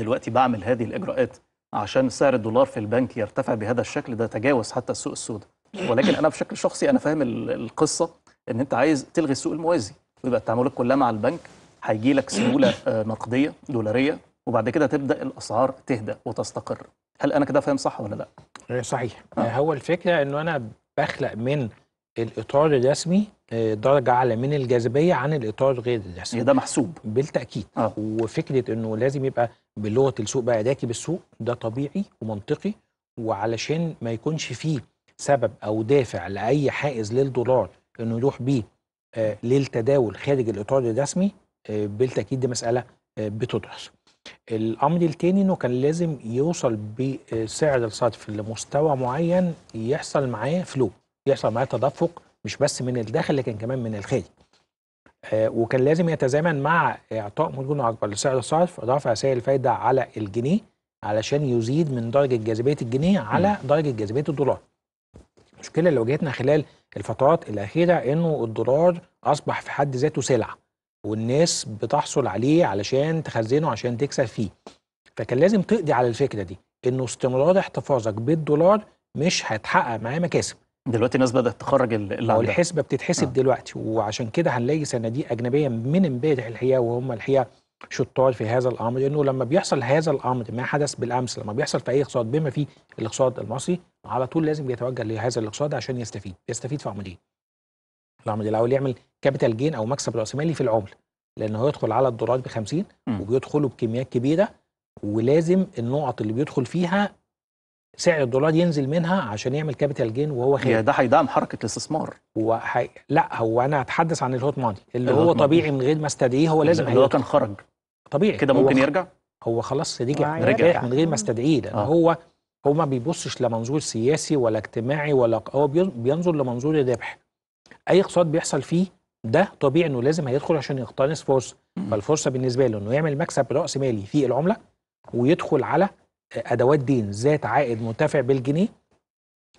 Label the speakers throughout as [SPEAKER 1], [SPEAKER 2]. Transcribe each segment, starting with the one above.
[SPEAKER 1] دلوقتي بعمل هذه الاجراءات عشان سعر الدولار في البنك يرتفع بهذا الشكل ده تجاوز حتى السوق السوداء ولكن انا بشكل شخصي انا فاهم القصه ان انت عايز تلغي السوق الموازي ويبقى التعاملات كلها مع البنك هيجي لك سيوله آه، نقديه دولاريه وبعد كده
[SPEAKER 2] تبدا الاسعار
[SPEAKER 1] تهدأ وتستقر هل انا كده فاهم صح ولا لا
[SPEAKER 2] آه، صحيح آه. آه. هو الفكره انه انا بخلق من الاطار الرسمي درجه اعلى من الجاذبيه عن الاطار غير الرسمي ده محسوب بالتاكيد آه. وفكره انه لازم يبقى بلغه السوق بقى اداكي بالسوق ده طبيعي ومنطقي وعلشان ما يكونش فيه سبب او دافع لاي حائز للدولار انه يروح بيه آه، للتداول خارج الاطار الرسمي آه، بالتاكيد دي مساله آه، بتدرس. الامر الثاني انه كان لازم يوصل بسعر الصرف لمستوى معين يحصل معاه فلو، يحصل معاه تدفق مش بس من الداخل لكن كمان من الخارج. آه، وكان لازم يتزامن مع اعطاء مرونه اكبر لسعر الصرف رفع سعر الفايده على الجنيه علشان يزيد من درجه جاذبيه الجنيه على درجه جاذبيه الدولار. المشكله اللي واجهتنا خلال الفترات الاخيره انه الدولار اصبح في حد ذاته سلعه والناس بتحصل عليه علشان تخزنه عشان تكسب فيه. فكان لازم تقضي على الفكره دي انه استمرار احتفاظك بالدولار مش هيتحقق معاه مكاسب. دلوقتي الناس بدات تخرج اللي والحسبه الحسبه بتتحسب آه. دلوقتي وعشان كده هنلاقي صناديق اجنبيه من امبارح الحقيقه وهم الحقيقه شطار في هذا الامر انه لما بيحصل هذا الامر ما حدث بالامس لما بيحصل في اي اقتصاد بما فيه الاقتصاد المصري على طول لازم يتوجه لهذا الاقتصاد عشان يستفيد يستفيد في عمليه العمل الاول يعمل كابيتال جين او مكسب راس مالي في العمله لانه هو يدخل على الدولار ب 50 وبيدخله بكميات كبيره ولازم النقط اللي بيدخل فيها سعر الدولار ينزل منها عشان يعمل كابيتال جين وهو خارج ده هيدعم حركه الاستثمار هو حي... لا هو انا هتحدث عن الهوت ماني اللي الهوت هو ماني. طبيعي من غير ما استدعيه هو لازم اللي هو كان خرج طبيعي كده ممكن هو يرجع هو خلاص رجع رجع من غير ما استدعيه لان آه. هو هو ما بيبصش لمنظور سياسي ولا اجتماعي ولا هو بينظر لمنظور الربح اي اقتصاد بيحصل فيه ده طبيعي انه لازم هيدخل عشان يقتنص فرصه فالفرصه بالنسبه له انه يعمل مكسب راس مالي في العمله ويدخل على ادوات دين ذات عائد مرتفع بالجنيه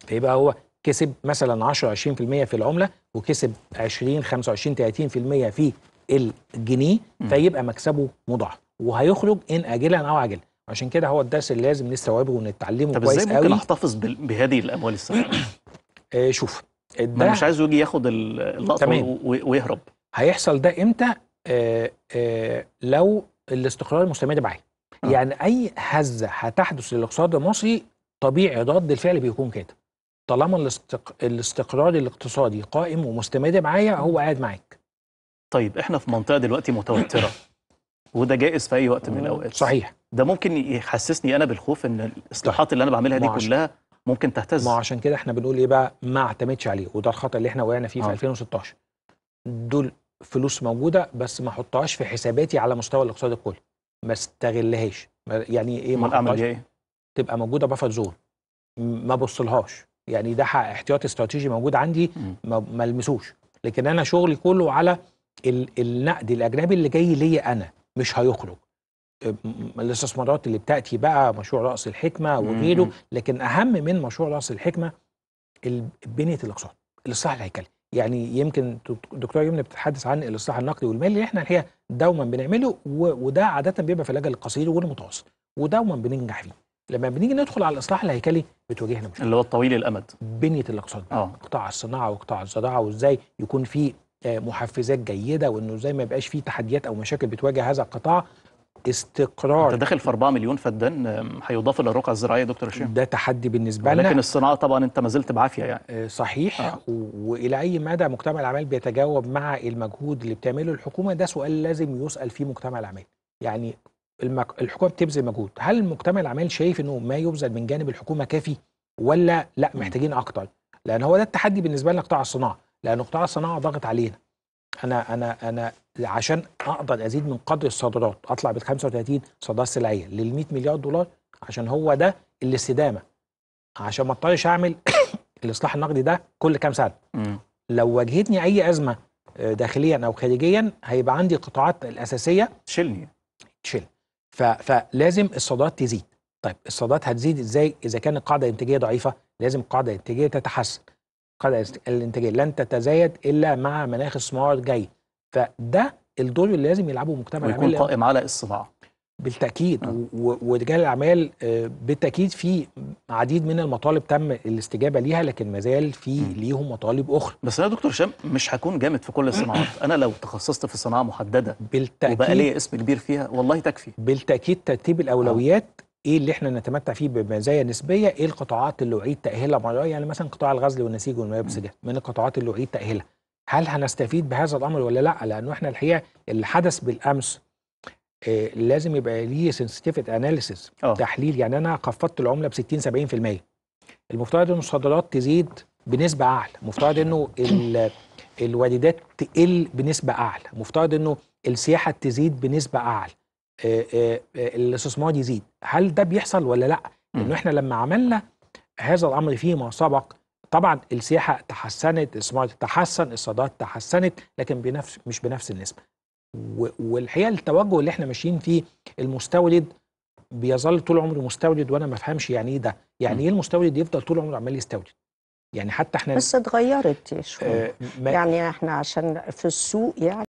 [SPEAKER 2] فيبقى هو كسب مثلا 10 20% في العمله وكسب 20 25 30% في الجنيه فيبقى مكسبه مضاعف وهيخرج ان اجلا او عاجلا عشان كده هو الدرس اللي لازم نستوعبه ونتعلمه طب كويس قوي طب ازاي ممكن
[SPEAKER 1] احتفظ بهذه الاموال الصحيحه؟ آه شوف ما مش عايزه يجي ياخد اللقطه ويهرب
[SPEAKER 2] هيحصل ده امتى آه آه لو الاستقرار المستمر بعيد آه. يعني اي هزه هتحدث للاقتصاد المصري طبيعي رد الفعل بيكون كده طالما الاستق... الاستقرار الاقتصادي قائم ومستمر معايا هو قاعد معاك طيب احنا في منطقه دلوقتي متوتره وده جائز في اي وقت من آه، الاوقات صحيح ده
[SPEAKER 1] ممكن يحسسني انا بالخوف ان الاصلاحات اللي انا بعملها دي كلها
[SPEAKER 2] ممكن تهتز ما عشان كده احنا بنقول ايه بقى ما اعتمدش عليه وده الخطا اللي احنا وقعنا فيه آه. في 2016 دول فلوس موجوده بس ما احطهاش في حساباتي على مستوى الاقتصاد الكلي ما استغلهاش يعني ايه ما اعملش إيه؟ تبقى موجوده بفر زون ما بصلهاش يعني ده احتياطي استراتيجي موجود عندي ما المسوش لكن انا شغلي كله على النقد الاجنبي اللي جاي ليا انا مش هيخرج الاستثمارات اللي بتاتي بقى مشروع راس الحكمه وغيره لكن اهم من مشروع راس الحكمه بنيه الاقتصاد الاصلاح الهيكلي يعني يمكن الدكتوره يمنى بتتحدث عن الاصلاح النقدي والمالي اللي احنا الحقيقه دوما بنعمله وده عاده بيبقى في الاجل القصير والمتوسط ودوما بننجح فيه لما بنيجي ندخل على الاصلاح الهيكلي بتواجهنا مشكله اللي هو الطويل الامد بنيه الاقتصاد اه قطاع الصناعه وقطاع الزراعه وازاي يكون في آه، محفزات جيده وانه ازاي ما يبقاش في تحديات او مشاكل بتواجه هذا القطاع استقرار انت داخل في 4
[SPEAKER 1] مليون فدان هيضاف الى الرقعه الزراعيه دكتور هشام ده تحدي بالنسبه لنا لكن الصناعه طبعا انت ما زلت بعافيه يعني
[SPEAKER 2] آه، صحيح آه. والى اي مدى مجتمع الاعمال بيتجاوب مع المجهود اللي بتعمله الحكومه ده سؤال لازم يسال فيه مجتمع الاعمال يعني المك... الحكومه بتبذل مجهود هل مجتمع الاعمال شايف انه ما يبذل من جانب الحكومه كافي ولا لا محتاجين اكتر لان هو ده التحدي بالنسبه لنا قطاع الصناعه لان قطاع الصناعه ضاغط علينا انا انا انا عشان اقدر ازيد من قدر الصادرات اطلع بال 35 صادرات سلعيه لل 100 مليار دولار عشان هو ده الاستدامه عشان ما اضطرش اعمل الاصلاح النقدي ده كل كام سنه لو واجهتني اي ازمه آه، داخليا او خارجيا هيبقى عندي القطاعات الاساسيه تشيلني تشيل فلازم الصادرات تزيد طيب الصادرات هتزيد ازاي اذا كانت القاعده الانتاجيه ضعيفه لازم القاعده الانتاجيه تتحسن قلع الانتاجيه لن تتزايد الا مع مناخ الصناعه جاي فده الدور اللي لازم يلعبه مجتمع ويكون قائم على الصناعه بالتاكيد آه. ورجال الاعمال آه، بالتاكيد في عديد من المطالب تم الاستجابه ليها لكن ما زال في ليهم مطالب اخرى
[SPEAKER 1] بس انا دكتور هشام مش هكون جامد في كل الصناعات انا لو
[SPEAKER 2] تخصصت في صناعه محدده بالتاكيد وبقى ليا اسم كبير فيها والله تكفي بالتاكيد ترتيب الاولويات ايه اللي احنا نتمتع فيه بمزايا نسبيه ايه القطاعات اللي اعيد تاهيلها مره يعني مثلا قطاع الغزل والنسيج والملابس ده من القطاعات اللي اعيد تاهيلها هل هنستفيد بهذا الامر ولا لا لانه احنا الحقيقه اللي حدث بالامس إيه لازم يبقى ليه سنسيتيف اناليسيس آه. تحليل يعني انا خفضت العمله ب 60 70% المفترض ان الصادرات تزيد بنسبه اعلى مفترض انه الواردات تقل بنسبه اعلى مفترض انه السياحه تزيد بنسبه اعلى آه، آه، آه، الاستثمار يزيد هل ده بيحصل ولا لا لانه احنا لما عملنا هذا الامر فيما سبق طبعا السياحه تحسنت الاستثمار تحسن الصادرات تحسنت لكن بنفس مش بنفس النسبه والحقيقه التوجه اللي احنا ماشيين فيه المستورد بيظل طول عمره مستورد وانا ما افهمش يعني ايه ده يعني ايه المستورد يفضل طول عمره عمال يستورد يعني حتى احنا بس اتغيرت شويه آه يعني احنا عشان في السوق يعني